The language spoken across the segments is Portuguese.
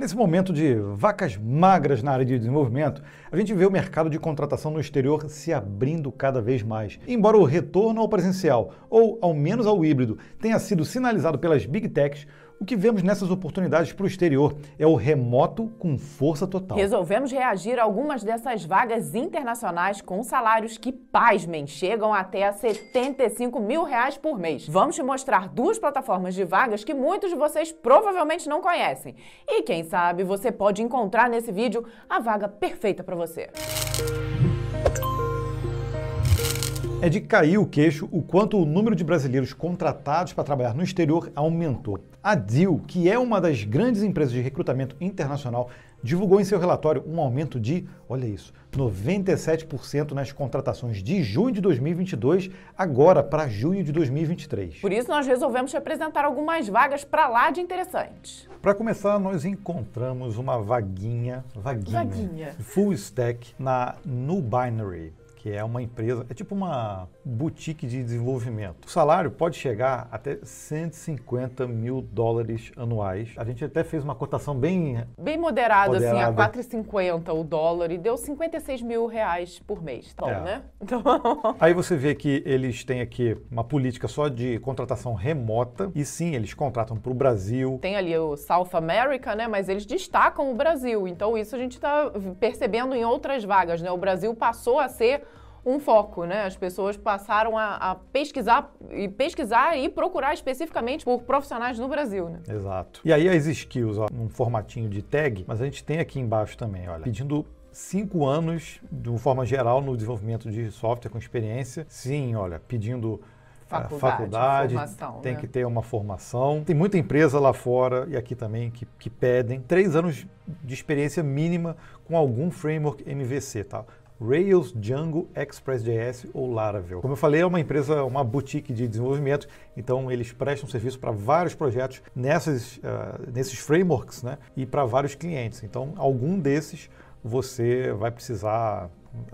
Nesse momento de vacas magras na área de desenvolvimento, a gente vê o mercado de contratação no exterior se abrindo cada vez mais. Embora o retorno ao presencial, ou ao menos ao híbrido, tenha sido sinalizado pelas big techs, o que vemos nessas oportunidades para o exterior é o remoto com força total. Resolvemos reagir a algumas dessas vagas internacionais com salários que, pasmem, chegam até a 75 mil reais por mês. Vamos te mostrar duas plataformas de vagas que muitos de vocês provavelmente não conhecem. E quem sabe você pode encontrar nesse vídeo a vaga perfeita para você. É de cair o queixo o quanto o número de brasileiros contratados para trabalhar no exterior aumentou. A Dil, que é uma das grandes empresas de recrutamento internacional, divulgou em seu relatório um aumento de, olha isso, 97% nas contratações de junho de 2022 agora para junho de 2023. Por isso nós resolvemos apresentar algumas vagas para lá de interessantes. Para começar, nós encontramos uma vaguinha, vaguinha, vaguinha. full stack na Nubinary que é uma empresa, é tipo uma boutique de desenvolvimento. O salário pode chegar até 150 mil dólares anuais. A gente até fez uma cotação bem... Bem moderada, assim, a 4,50 o dólar e deu 56 mil reais por mês, tá bom, é. né? Então... Aí você vê que eles têm aqui uma política só de contratação remota e sim, eles contratam para o Brasil. Tem ali o South America, né? Mas eles destacam o Brasil. Então isso a gente está percebendo em outras vagas, né? O Brasil passou a ser um foco, né? As pessoas passaram a, a, pesquisar e pesquisar e procurar especificamente por profissionais no Brasil, né? Exato. E aí as skills, ó, num formatinho de tag, mas a gente tem aqui embaixo também, olha, pedindo cinco anos, de uma forma geral, no desenvolvimento de software com experiência. Sim, olha, pedindo eh, faculdade, faculdade formação, tem né? que ter uma formação. Tem muita empresa lá fora e aqui também que, que pedem três anos de experiência mínima com algum framework MVC, tá? Rails, Django, Express.js ou Laravel. Como eu falei, é uma empresa, uma boutique de desenvolvimento, então eles prestam serviço para vários projetos nessas, uh, nesses frameworks né, e para vários clientes. Então, algum desses você vai precisar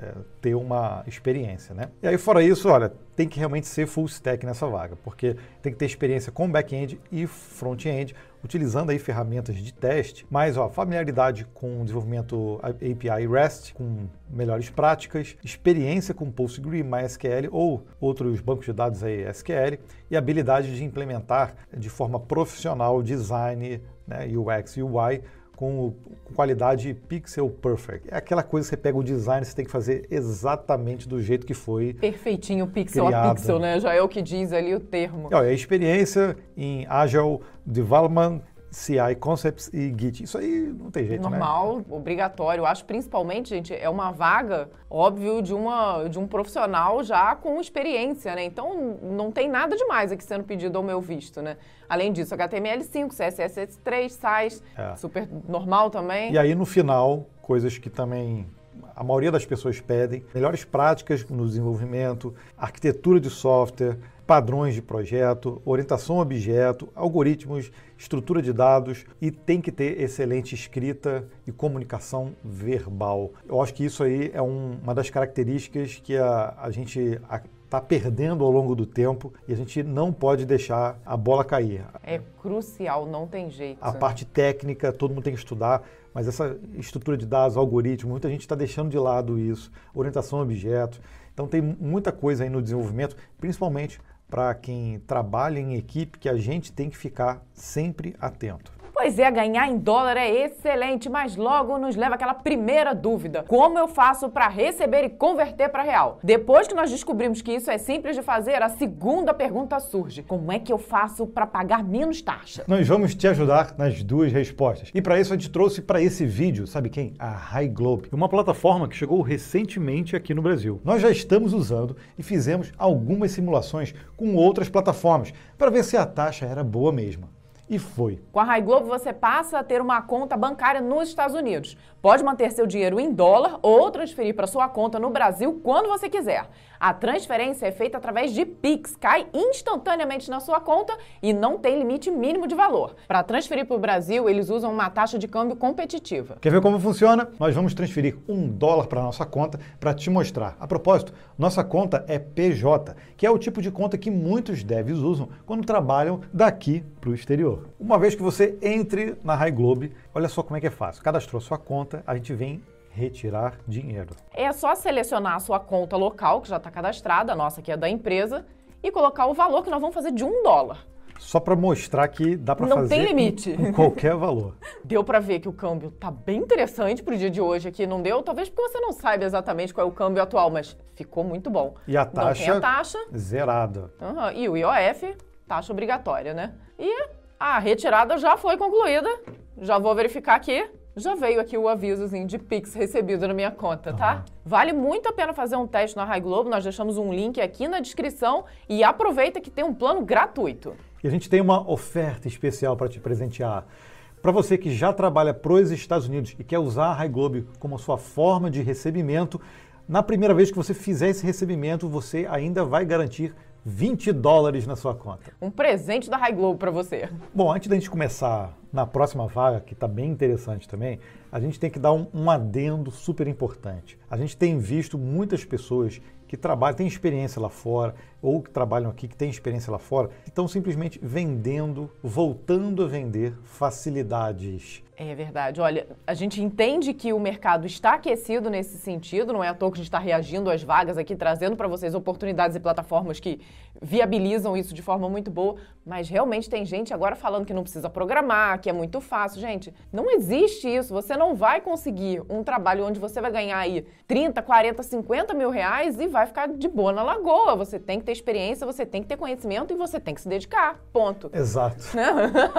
é, ter uma experiência, né? E aí, fora isso, olha, tem que realmente ser full stack nessa vaga, porque tem que ter experiência com back-end e front-end, utilizando aí ferramentas de teste, mas ó, familiaridade com desenvolvimento API REST, com melhores práticas, experiência com PostgreSQL, MySQL ou outros bancos de dados aí SQL e habilidade de implementar de forma profissional design, né, UX e UI com, com, qualidade pixel perfect. É aquela coisa que você pega o design, você tem que fazer exatamente do jeito que foi. Perfeitinho pixel criado. a pixel, né? Já é o que diz ali o termo. É, a experiência em Agile Development CI Concepts e Git. Isso aí não tem jeito, né? Normal, né? obrigatório. Eu acho principalmente, gente, é uma vaga, óbvio, de, uma, de um profissional já com experiência, né? Então, não tem nada demais aqui sendo pedido ao meu visto, né? Além disso, HTML5, CSS3, SAIS, é. super normal também. E aí, no final, coisas que também a maioria das pessoas pedem, melhores práticas no desenvolvimento, arquitetura de software, padrões de projeto, orientação a objeto, algoritmos, estrutura de dados e tem que ter excelente escrita e comunicação verbal. Eu acho que isso aí é um, uma das características que a, a gente está perdendo ao longo do tempo e a gente não pode deixar a bola cair. É crucial, não tem jeito. A parte técnica, todo mundo tem que estudar, mas essa estrutura de dados, algoritmo, muita gente está deixando de lado isso, orientação a objetos. Então tem muita coisa aí no desenvolvimento, principalmente para quem trabalha em equipe que a gente tem que ficar sempre atento. Pois é, ganhar em dólar é excelente, mas logo nos leva aquela primeira dúvida: como eu faço para receber e converter para real? Depois que nós descobrimos que isso é simples de fazer, a segunda pergunta surge: como é que eu faço para pagar menos taxa? Nós vamos te ajudar nas duas respostas. E para isso a gente trouxe para esse vídeo, sabe quem? A High Globe, uma plataforma que chegou recentemente aqui no Brasil. Nós já estamos usando e fizemos algumas simulações com outras plataformas para ver se a taxa era boa mesmo. E foi. Com a Rai Globo, você passa a ter uma conta bancária nos Estados Unidos. Pode manter seu dinheiro em dólar ou transferir para sua conta no Brasil quando você quiser. A transferência é feita através de Pix, cai instantaneamente na sua conta e não tem limite mínimo de valor. Para transferir para o Brasil, eles usam uma taxa de câmbio competitiva. Quer ver como funciona? Nós vamos transferir um dólar para nossa conta para te mostrar. A propósito, nossa conta é PJ, que é o tipo de conta que muitos devs usam quando trabalham daqui para o exterior valor. Uma vez que você entre na High Globe, olha só como é que é fácil. Cadastrou sua conta, a gente vem retirar dinheiro. É só selecionar a sua conta local, que já está cadastrada, a nossa que é da empresa, e colocar o valor que nós vamos fazer de um dólar. Só para mostrar que dá para fazer. Não tem limite. Com, com qualquer valor. deu para ver que o câmbio tá bem interessante para o dia de hoje aqui, não deu? Talvez porque você não saiba exatamente qual é o câmbio atual, mas ficou muito bom. E a taxa? Não tem a taxa. Zerada. Uhum. E o IOF, taxa obrigatória, né? E é ah, a retirada já foi concluída. Já vou verificar aqui. Já veio aqui o avisozinho de Pix recebido na minha conta, tá? Uhum. Vale muito a pena fazer um teste na Rai Globo. Nós deixamos um link aqui na descrição e aproveita que tem um plano gratuito. E a gente tem uma oferta especial para te presentear. Para você que já trabalha para os Estados Unidos e quer usar a Rai Globo como sua forma de recebimento, na primeira vez que você fizer esse recebimento, você ainda vai garantir 20 dólares na sua conta. Um presente da High Globo para você. Bom, antes da gente começar na próxima vaga, que está bem interessante também, a gente tem que dar um, um, adendo super importante. A gente tem visto muitas pessoas que trabalham, têm experiência lá fora, ou que trabalham aqui, que têm experiência lá fora, que estão simplesmente vendendo, voltando a vender facilidades é verdade. Olha, a gente entende que o mercado está aquecido nesse sentido, não é à toa que a gente está reagindo às vagas aqui, trazendo para vocês oportunidades e plataformas que viabilizam isso de forma muito boa, mas realmente tem gente agora falando que não precisa programar, que é muito fácil. Gente, não existe isso. Você não vai conseguir um trabalho onde você vai ganhar aí 30, 40, 50 mil reais e vai ficar de boa na lagoa. Você tem que ter experiência, você tem que ter conhecimento e você tem que se dedicar. Ponto. Exato.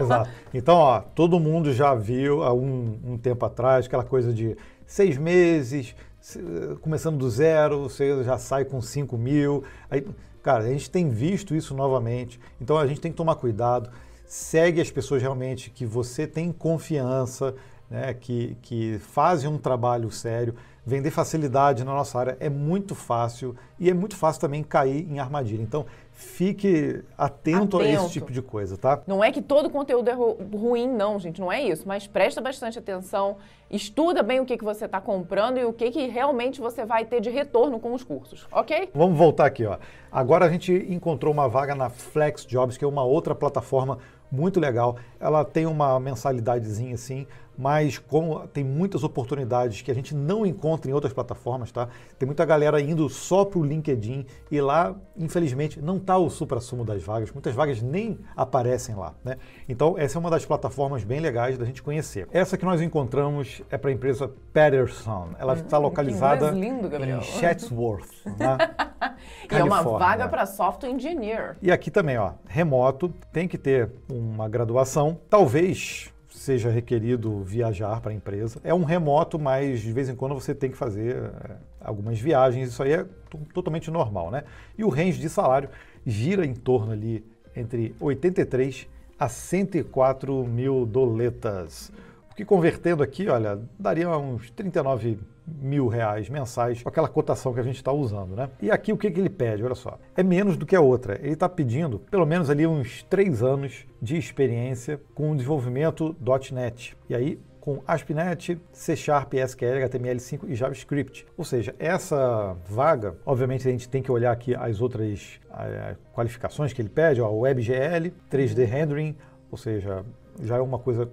Exato. Então, ó, todo mundo já viu há um, um tempo atrás aquela coisa de seis meses, eh, começando do zero, você já sai com 5 mil. Aí, Cara, a gente tem visto isso novamente, então a gente tem que tomar cuidado. Segue as pessoas realmente que você tem confiança, né, que, que fazem um trabalho sério. Vender facilidade na nossa área é muito fácil e é muito fácil também cair em armadilha. Então, fique atento, atento, a esse tipo de coisa, tá? Não é que todo conteúdo é ruim, não, gente, não é isso. Mas presta bastante atenção, estuda bem o que, que você está comprando e o que, que realmente você vai ter de retorno com os cursos, ok? Vamos voltar aqui, ó. Agora a gente encontrou uma vaga na Flex Jobs, que é uma outra plataforma muito legal. Ela tem uma mensalidadezinha assim, mas como tem muitas oportunidades que a gente não encontra em outras plataformas, tá? Tem muita galera indo só para o LinkedIn e lá, infelizmente, não está o supra-sumo das vagas. Muitas vagas nem aparecem lá, né? Então, essa é uma das plataformas bem legais da gente conhecer. Essa que nós encontramos é para a empresa Patterson. Ela está hum, tá localizada lindo, em Chatsworth, né? e é uma vaga para software engineer. E aqui também, ó, remoto, tem que ter uma graduação, talvez seja requerido viajar para a empresa. É um remoto, mas de vez em quando você tem que fazer eh, algumas viagens, isso aí é totalmente normal, né? E o range de salário gira em torno ali entre 83 a 104 mil doletas. O que convertendo aqui, olha, daria uns 39 mil reais mensais, com aquela cotação que a gente está usando, né? E aqui o que, que ele pede? Olha só, é menos do que a outra. Ele está pedindo pelo menos ali uns três anos de experiência com o desenvolvimento .NET. E aí com ASP.NET, C Sharp, SQL, HTML5 e JavaScript. Ou seja, essa vaga, obviamente a gente tem que olhar aqui as outras a, eh, a, qualificações que ele pede, ó, WebGL, 3D Rendering, ou seja, já é uma coisa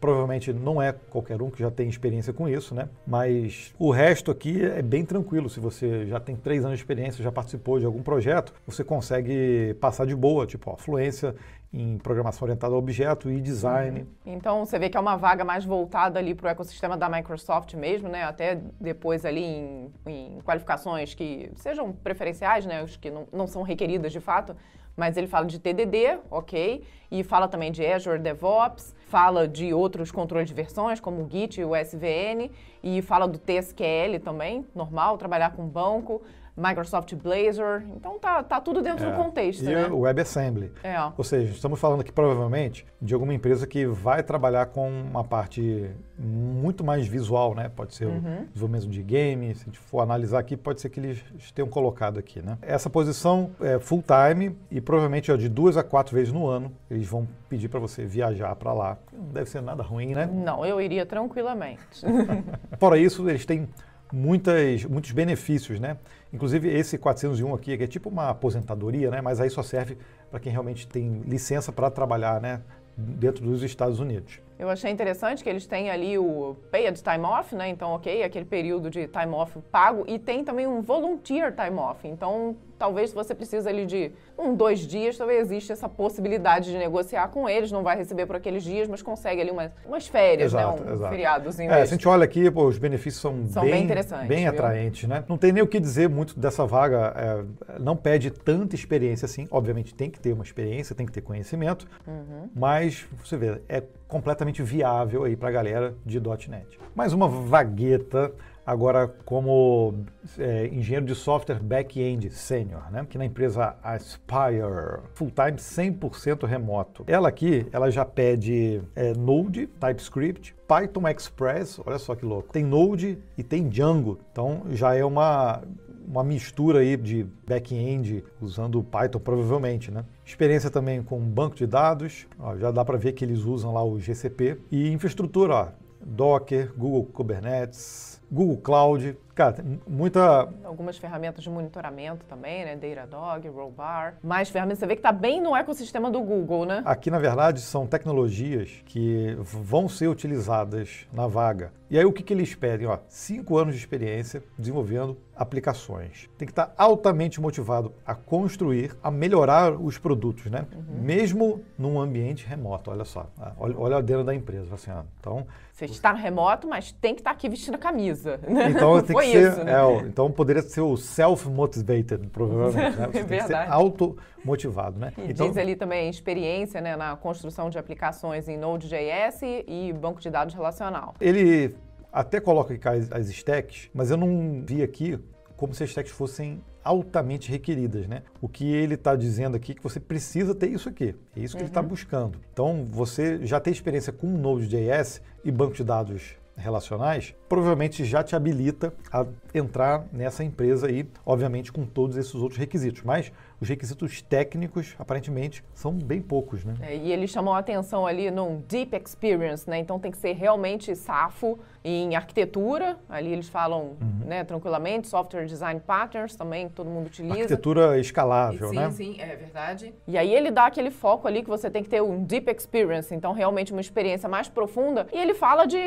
Provavelmente não é qualquer um que já tem experiência com isso, né? Mas o resto aqui é bem tranquilo. Se você já tem três anos de experiência, já participou de algum projeto, você consegue passar de boa, tipo, a fluência em programação orientada a objeto e design. Uhum. Então você vê que é uma vaga mais voltada ali para o ecossistema da Microsoft mesmo, né? Até depois ali em, em qualificações que sejam preferenciais, né? Os que não, não são requeridas de fato, mas ele fala de TDD, ok, e fala também de Azure DevOps, fala de outros controles de versões, como o Git e o SVN, e fala do TSQL também, normal, trabalhar com banco, Microsoft Blazor. Então tá, tá tudo dentro é. do contexto. E né? o WebAssembly. É. Ou seja, estamos falando aqui provavelmente de alguma empresa que vai trabalhar com uma parte muito mais visual, né? Pode ser uhum. o desenvolvimento de game, se a gente for analisar aqui, pode ser que eles tenham colocado aqui, né? Essa posição é full time e provavelmente ó, de duas a quatro vezes no ano eles vão pedir para você viajar para lá. Não deve ser nada ruim, né? Não, eu iria tranquilamente. Fora isso, eles têm muitas, muitos benefícios, né? Inclusive esse 401 aqui, que é tipo uma aposentadoria, né? Mas aí só serve para quem realmente tem licença para trabalhar, né? Dentro dos Estados Unidos. Eu achei interessante que eles têm ali o paid time off, né? Então, ok, aquele período de time off pago. E tem também um volunteer time off. Então, talvez se você precisa ali de um, dois dias, talvez exista essa possibilidade de negociar com eles, não vai receber por aqueles dias, mas consegue ali umas, umas férias, né? exato, né? um exato. feriadozinho. É, a gente olha aqui, pô, os benefícios são, são bem, bem, interessantes, bem atraentes, né? Não tem nem o que dizer muito dessa vaga, é, não pede tanta experiência assim, obviamente tem que ter uma experiência, tem que ter conhecimento, uhum. mas você vê, é completamente viável aí para a galera de .NET. Mais uma vagueta agora como é, engenheiro de software back-end sênior, né? que na empresa Aspire, full-time 100% remoto. Ela aqui, ela já pede é, Node, TypeScript, Python Express, olha só que louco, tem Node e tem Django, então já é uma uma mistura aí de back-end usando Python provavelmente, né? Experiência também com banco de dados, ó, já dá para ver que eles usam lá o GCP e infraestrutura, ó, Docker, Google Kubernetes, Google Cloud, cara, muita... Algumas ferramentas de monitoramento também, né? Datadog, Rollbar, mais ferramentas. Você vê que está bem no ecossistema do Google, né? Aqui, na verdade, são tecnologias que vão ser utilizadas na vaga. E aí, o que, que eles pedem? Ó, cinco anos de experiência desenvolvendo aplicações. Tem que estar altamente motivado a construir, a melhorar os produtos, né? Uhum. Mesmo num ambiente remoto, olha só. Ah, olha, olha a dentro da empresa, assim, então... Você está no remoto, mas tem que estar aqui vestindo a camisa. Né? Então tem que ser... Isso, né? é, então poderia ser o self-motivated, provavelmente. Né? Você é tem que ser automotivado, né? E então, diz ali também experiência né, na construção de aplicações em Node.js e banco de dados relacional. Ele até coloca aqui as stacks, mas eu não vi aqui como se as stacks fossem altamente requeridas, né? O que ele está dizendo aqui é que você precisa ter isso aqui. É isso que tá uhum. ele está buscando. Então, você já tem experiência com Node.js e banco de dados relacionais, provavelmente já te habilita a entrar nessa empresa aí, obviamente com todos esses outros requisitos. Mas os requisitos técnicos, aparentemente, são bem poucos, né? É, e eles chamam a atenção ali num deep experience, né? Então tem que ser realmente safo em arquitetura, ali eles falam uhum. né, tranquilamente, software design patterns também, que todo mundo utiliza. Arquitetura escalável, sim, né? Sim, sim, é verdade. Uhum. E aí ele dá aquele foco ali que você tem que ter um deep experience, então realmente uma experiência mais profunda. E ele fala de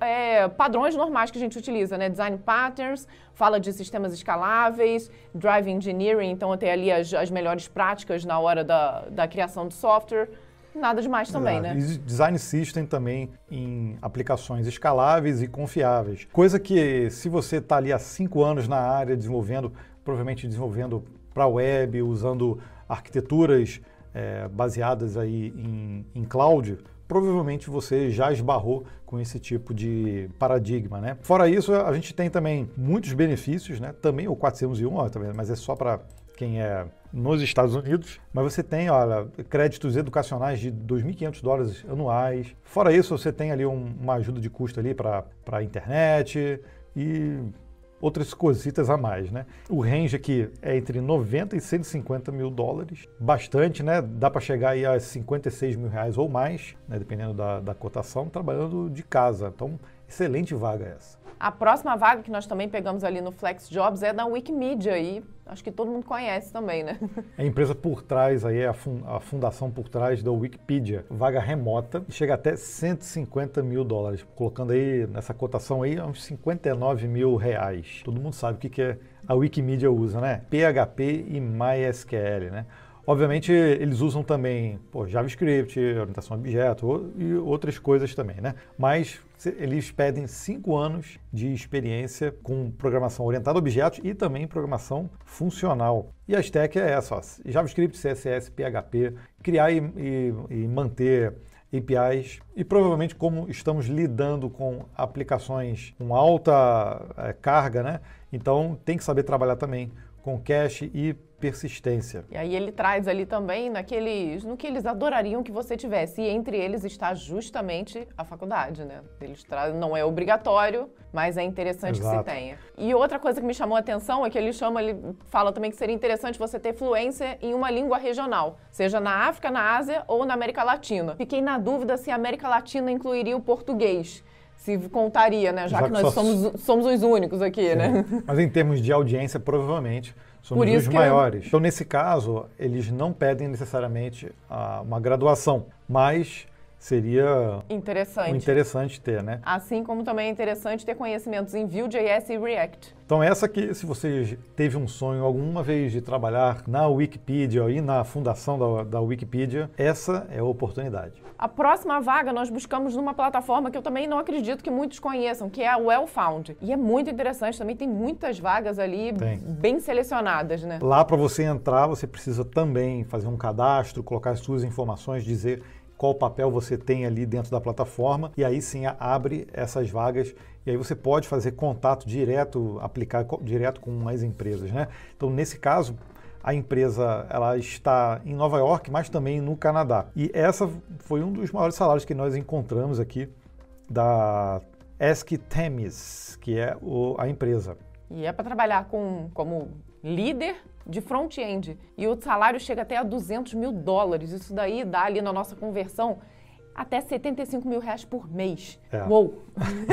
é, padrões normais que a gente utiliza, né? Design patterns, fala de sistemas escaláveis, drive engineering, então até ali as, as melhores práticas na hora da, da criação de software. Nada demais também, é, né? E design system também em aplicações escaláveis e confiáveis. Coisa que, se você está ali há cinco anos na área desenvolvendo, provavelmente desenvolvendo para web, usando arquiteturas é, baseadas aí em, em cloud, provavelmente você já esbarrou com esse tipo de paradigma, né? Fora isso, a gente tem também muitos benefícios, né? Também o 401, ó, tá vendo? mas é só para quem é nos Estados Unidos, mas você tem, olha, créditos educacionais de 2.500 dólares anuais. Fora isso, você tem ali um, uma ajuda de custo ali para a internet e outras cositas a mais, né? O range aqui é entre 90 e 150 mil dólares, bastante, né? Dá para chegar aí a 56 mil reais ou mais, né? dependendo da, da cotação, trabalhando de casa. Então, excelente vaga essa. A próxima vaga que nós também pegamos ali no Flex Jobs é da Wikimedia aí. Acho que todo mundo conhece também, né? A empresa por trás aí é a, fun a fundação por trás da Wikipedia. Vaga remota, chega até 150 mil dólares. Colocando aí nessa cotação aí, é uns 59 mil reais. Todo mundo sabe o que, que é a Wikimedia usa, né? PHP e MySQL, né? Obviamente, eles usam também pô, JavaScript, orientação a objeto e outras coisas também, né? Mas eles pedem cinco anos de experiência com programação orientada a objetos e também programação funcional. E a stack é essa, ó, JavaScript, CSS, PHP, criar e, e, e manter APIs e provavelmente como estamos lidando com aplicações com alta é, carga, né? Então tem que saber trabalhar também com cache e persistência. E aí ele traz ali também naqueles, no que eles adorariam que você tivesse. E entre eles está justamente a faculdade, né? Eles trazem, não é obrigatório, mas é interessante Exato. que se tenha. E outra coisa que me chamou a atenção é que ele chama, ele fala também que seria interessante você ter fluência em uma língua regional, seja na África, na Ásia ou na América Latina. Fiquei na dúvida se a América Latina incluiria o português se contaria, né? Já, Já que, que, nós somos, somos os únicos aqui, Sim. É. né? Mas em termos de audiência, provavelmente somos os maiores. Eu... Então, nesse caso, eles não pedem necessariamente ah, uma graduação, mas seria interessante. interessante ter, né? Assim como também é interessante ter conhecimentos em Vue.js e React. Então essa que se você teve um sonho alguma vez de trabalhar na Wikipedia e na fundação da, da Wikipedia, essa é a oportunidade. A próxima vaga nós buscamos numa plataforma que eu também não acredito que muitos conheçam, que é a Wellfound. E é muito interessante, também tem muitas vagas ali tem. bem selecionadas, né? Lá para você entrar, você precisa também fazer um cadastro, colocar as suas informações, dizer qual papel você tem ali dentro da plataforma e aí sim abre essas vagas e aí você pode fazer contato direto, aplicar direto com as empresas, né? Então, nesse caso, a empresa ela está em Nova York, mas também no Canadá. E essa foi um dos maiores salários que nós encontramos aqui da Ask Temis, que é o, a empresa. E é para trabalhar com, como líder de front-end e o salário chega até a 200 mil dólares. Isso daí dá ali na nossa conversão até 75 mil reais por mês. É. Uou!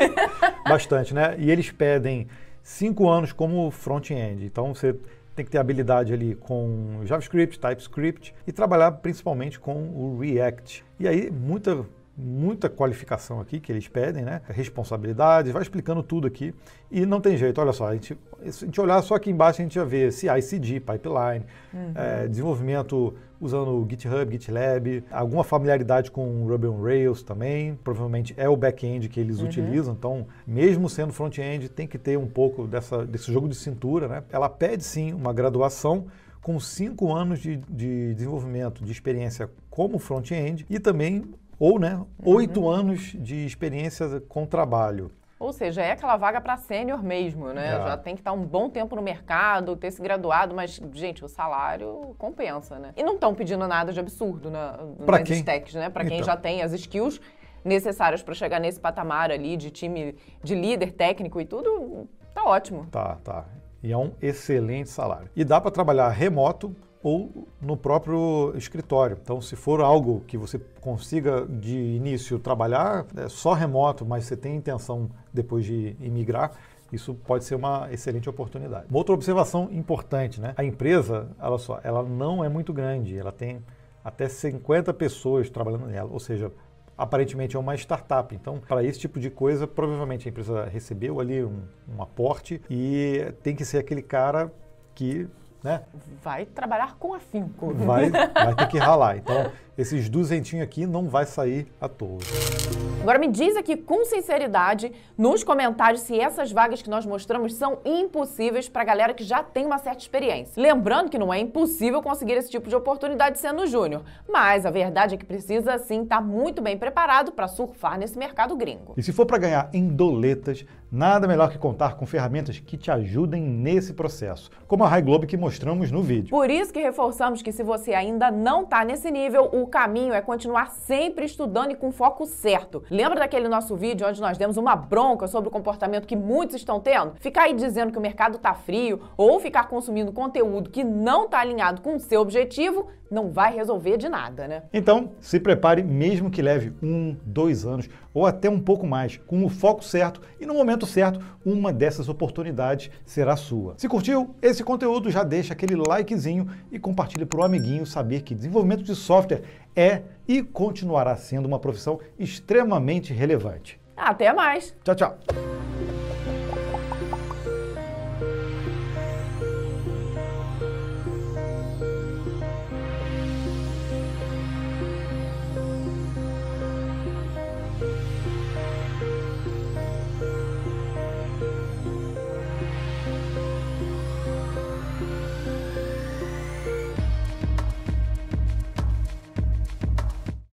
Bastante, né? E eles pedem cinco anos como front-end. Então você tem que ter habilidade ali com JavaScript, TypeScript e trabalhar principalmente com o React. E aí muita muita qualificação aqui que eles pedem, né? Responsabilidade, vai explicando tudo aqui. E não tem jeito, olha só, a gente, se a gente olhar só aqui embaixo, a gente já vê CICD, pipeline, uhum. é, desenvolvimento usando GitHub, GitLab, alguma familiaridade com Ruby on Rails também, provavelmente é o back-end que eles uhum. utilizam, então mesmo sendo front-end tem que ter um pouco dessa, desse jogo de cintura, né? Ela pede sim uma graduação, com cinco anos de, de, desenvolvimento de experiência como front-end e também ou, né, oito uhum. anos de experiência com trabalho. Ou seja, é aquela vaga para sênior mesmo, né? É. Já tem que estar um bom tempo no mercado, ter se graduado, mas, gente, o salário compensa, né? E não estão pedindo nada de absurdo na, né? pra nas quem? techs, né? Para quem então. já tem as skills necessárias para chegar nesse patamar ali de time, de líder técnico e tudo, tá ótimo. Tá, tá. E é um excelente salário. E dá para trabalhar remoto, ou no próprio escritório. Então, se for algo que você consiga de início trabalhar é só remoto, mas você tem intenção depois de emigrar, isso pode ser uma excelente oportunidade. Uma outra observação importante, né? A empresa, olha só, ela não é muito grande, ela tem até 50 pessoas trabalhando nela, ou seja, aparentemente é uma startup. Então, para esse tipo de coisa, provavelmente a empresa recebeu ali um, um aporte e tem que ser aquele cara que né? Vai trabalhar com afinco. Vai, vai ter que ralar. Então, esses duzentinhos aqui não vai sair à toa. Agora me diz aqui com sinceridade nos comentários se essas vagas que nós mostramos são impossíveis para a galera que já tem uma certa experiência. Lembrando que não é impossível conseguir esse tipo de oportunidade sendo júnior, mas a verdade é que precisa sim estar tá muito bem preparado para surfar nesse mercado gringo. E se for para ganhar em doletas, nada melhor que contar com ferramentas que te ajudem nesse processo, como a High Globe que mostramos no vídeo. Por isso que reforçamos que se você ainda não está nesse nível, o o caminho é continuar sempre estudando e com foco certo. Lembra daquele nosso vídeo onde nós demos uma bronca sobre o comportamento que muitos estão tendo? Ficar aí dizendo que o mercado tá frio ou ficar consumindo conteúdo que não tá alinhado com o seu objetivo não vai resolver de nada, né? Então, se prepare, mesmo que leve um, dois anos, ou até um pouco mais, com o foco certo e no momento certo, uma dessas oportunidades será sua. Se curtiu esse conteúdo, já deixa aquele likezinho e compartilhe para o amiguinho saber que desenvolvimento de software é e continuará sendo uma profissão extremamente relevante. Até mais. Tchau, tchau.